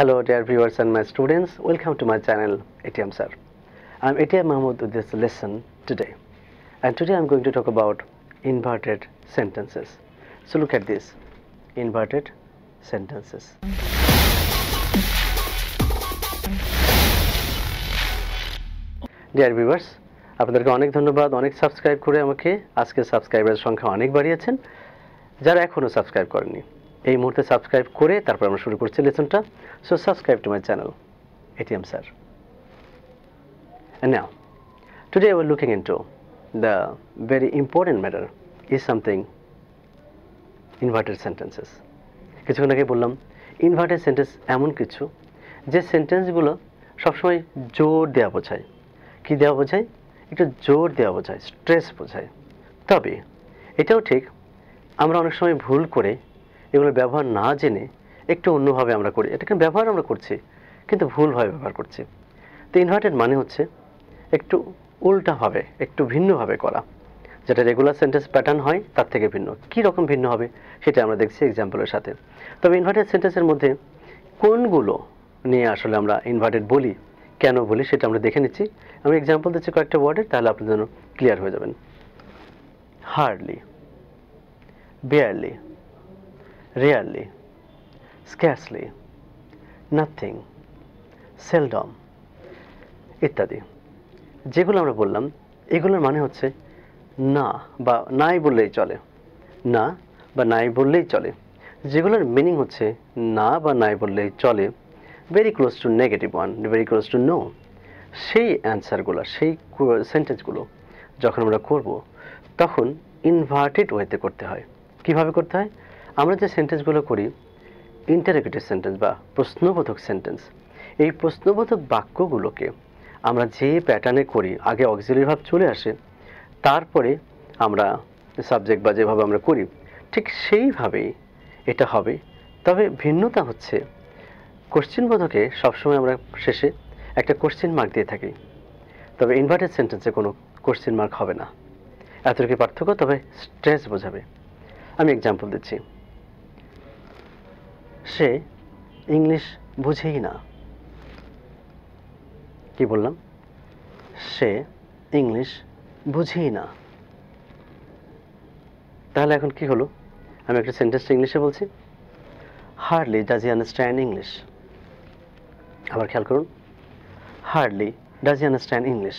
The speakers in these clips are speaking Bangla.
Hello dear viewers and my students, welcome to my channel ATM Sir. I'm ATM Mahmood with this lesson today and today I'm going to talk about inverted sentences. So look at this, inverted sentences. dear viewers, আপনাদেরকে অনেক ধন্যবাদ অনেক সাবস্ক্রাইব করে আমাকে আজকে সাবস্ক্রাইবারের সংখ্যা অনেক বাড়িয়েছেন যারা এখনও সাবস্ক্রাইব করেনি এই মুহূর্তে সাবস্ক্রাইব করে তারপর আমরা শুরু করছি লেসনটা so subscribe to my channel ATM sir না today were looking in to the very important matter is something inverted sentences কিছুক্ষণ আগে বললাম ইনভার্টেড সেন্টেন্স এমন কিছু যে সেন্টেন্সগুলো সবসময় জোর দেওয়া বোঝায় কি দেওয়া বোঝায় একটু জোর দেওয়া বোঝায় স্ট্রেস বোঝায় তবে এটাও ঠিক আমরা অনেক সময় ভুল করে এগুলো ব্যবহার না জেনে একটু অন্যভাবে আমরা করি এটা কিন্তু ব্যবহার আমরা করছি কিন্তু ভুলভাবে ব্যবহার করছি তো ইনভার্টেড মানে হচ্ছে একটু উল্টাভাবে একটু ভিন্নভাবে করা যেটা রেগুলার সেন্টেন্স প্যাটার্ন হয় তার থেকে ভিন্ন কী রকম ভিন্ন হবে সেটা আমরা দেখছি এক্সাম্পলের সাথে তবে ইনভার্টেড সেন্টেন্সের মধ্যে কোনগুলো নিয়ে আসলে আমরা ইনভার্টেড বলি কেন বলি সেটা আমরা দেখে নিচ্ছি আমি এক্সাম্পল দিচ্ছি কয়েকটা ওয়ার্ডের তাহলে আপনার জন্য ক্লিয়ার হয়ে যাবেন hardly barely rarely, scarcely, nothing, seldom ইত্যাদি যেগুলো আমরা বললাম এগুলোর মানে হচ্ছে না বা নাই বললেই চলে না বা নাই বললেই চলে যেগুলোর মিনিং হচ্ছে না বা নাই বললেই চলে very close to negative one very close to no সেই অ্যান্সারগুলো সেই সেন্টেন্সগুলো যখন আমরা করব তখন ইনভার্টেড ওয়েতে করতে হয় কিভাবে করতে হয় আমরা যে সেন্টেন্সগুলো করি ইন্টারেগেটিভ সেন্টেন্স বা প্রশ্নবোধক সেন্টেন্স এই প্রশ্নবোধক বাক্যগুলোকে আমরা যে প্যাটার্নে করি আগে অক্সিলারি ভাব চলে আসে তারপরে আমরা সাবজেক্ট বা যেভাবে আমরা করি ঠিক সেইভাবেই এটা হবে তবে ভিন্নতা হচ্ছে কোশ্চিনবোধকে সবসময় আমরা শেষে একটা কোশ্চেন মার্ক দিয়ে থাকি তবে ইনভার্টেড সেন্টেন্সে কোনো কোশ্চিন মার্ক হবে না এতটুকু পার্থক্য তবে স্ট্রেস বোঝাবে আমি এক্সাম্পল দিচ্ছি সে ইংলিশ বুঝেই না কি বললাম সে ইংলিশ বুঝেই না তাহলে এখন কি হলো আমি একটা সেন্টেন্স ইংলিশে বলছি hardly does he understand English আবার খেয়াল করুন hardly does he understand English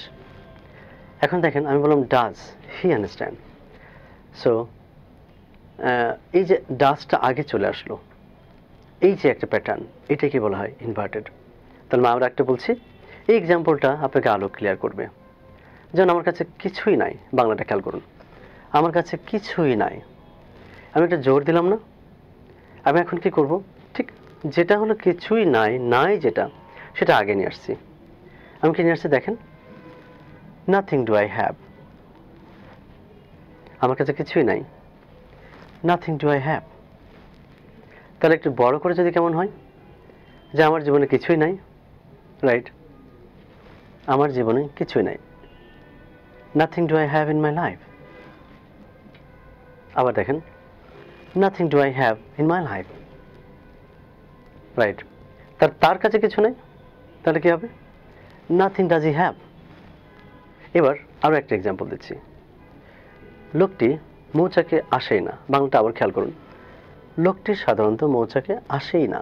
এখন দেখেন আমি বললাম ডাজ হি আন্ডারস্ট্যান্ড সো এই যে ডাজটা আগে চলে আসলো এই যে একটা প্যাটার্ন এটাকে বলা হয় ইনভার্টেড তাহলে মা আমরা একটা বলছি এই এক্সাম্পলটা আপনাকে আলো ক্লিয়ার করবে যেমন আমার কাছে কিছুই নাই বাংলাটা খেয়াল করুন আমার কাছে কিছুই নাই আমি একটা জোর দিলাম না আমি এখন কি করব ঠিক যেটা হলো কিছুই নাই নাই যেটা সেটা আগে নিয়ে আসছি আমি কি নিয়ে আসছি দেখেন নাথিং ডু আই হ্যাভ আমার কাছে কিছুই নাই নাথিং ডু আই হ্যাভ তাহলে একটু বড় করে যদি কেমন হয় যে আমার জীবনে কিছুই নাই রাইট আমার জীবনে কিছুই নাই nothing do I have in my life আবার দেখেন nothing do I have in my life right তার তার কাছে কিছু নেই তাহলে কী হবে নাথিং ডাজ ই হ্যাভ এবার আরও একটা এক্সাম্পল দিচ্ছি লোকটি মৌচাকে আসেই না বাংলাটা আবার খেয়াল করুন লোকটি সাধারণত মৌচাকে আসেই না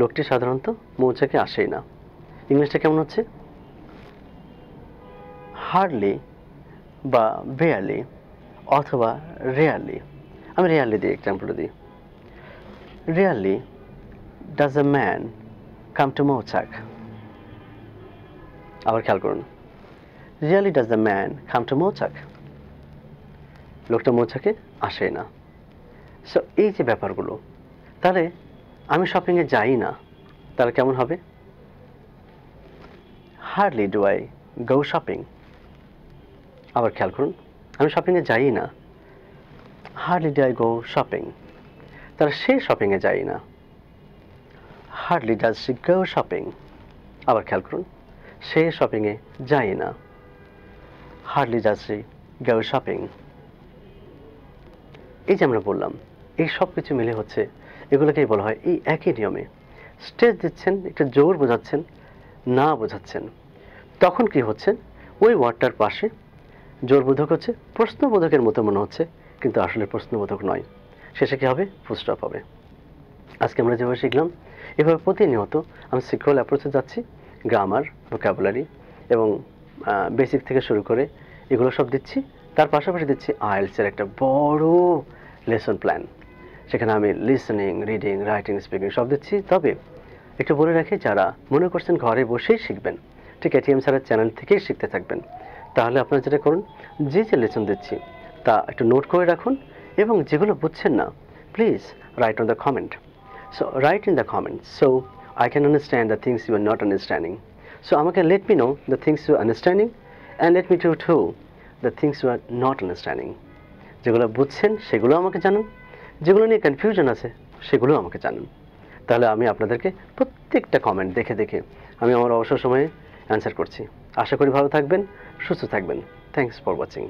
লোকটি সাধারণত মৌচাকে আসেই না ইংলিশটা কেমন হচ্ছে হার্ডলি বা বেয়ারলি অথবা রেয়ারলি আমি রেয়ারলি দিই এক্সাম্পল দিই rarely does a man come to Mouchak আবার খেয়াল করুন really does the man come to Mouchak লোকটা মৌচাকে আসেই না সো এই যে ব্যাপারগুলো তাহলে আমি শপিংয়ে যাই না তাহলে কেমন হবে hardly do I go shopping আবার খেয়াল করুন আমি শপিংয়ে যাই না hardly do I go shopping তাহলে সে শপিংয়ে যাই না hardly does she go shopping আবার খেয়াল করুন সে শপিংয়ে যাই না hardly does she go shopping এই যে আমরা বললাম এই সব কিছু মিলে হচ্ছে এগুলোকেই বলা হয় এই একই নিয়মে স্টেজ দিচ্ছেন একটু জোর বোঝাচ্ছেন না বোঝাচ্ছেন তখন কি হচ্ছে ওই ওয়ার্ডটার পাশে জোরবোধক হচ্ছে প্রশ্নবোধকের মতো মনে হচ্ছে কিন্তু আসলে প্রশ্নবোধক নয় শেষে কী হবে ফুস্টপ হবে আজকে আমরা যেভাবে শিখলাম এভাবে প্রতিনিয়ত আমি সিকুয়াল অ্যাপ্রোচে যাচ্ছি গ্রামার ভোকাবুলারি এবং বেসিক থেকে শুরু করে এগুলো সব দিচ্ছি তার পাশাপাশি দিচ্ছি আয়েলসের একটা বড় লেসন প্ল্যান সেখানে আমি লিসনিং রিডিং রাইটিং স্পিকিং সব দিচ্ছি তবে একটু বলে রাখি যারা মনে করছেন ঘরে বসেই শিখবেন ঠিক এটিএম স্যারের চ্যানেল থেকেই শিখতে থাকবেন তাহলে আপনারা যেটা করুন যে যে লেসন দিচ্ছি তা একটু নোট করে রাখুন এবং যেগুলো বুঝছেন না please write on the comment so write in the comment so I can understand the things you are not understanding so আমাকে let me know the things you understanding and let me to to the things you are not understanding যেগুলো বুঝছেন সেগুলো আমাকে জানান যেগুলো নিয়ে কনফিউশন আছে সেগুলো আমাকে জানান তাহলে আমি আপনাদেরকে প্রত্যেকটা কমেন্ট দেখে দেখে আমি আমার অবসর সময়ে অ্যান্সার করছি আশা করি ভালো থাকবেন সুস্থ থাকবেন থ্যাংকস ফর ওয়াচিং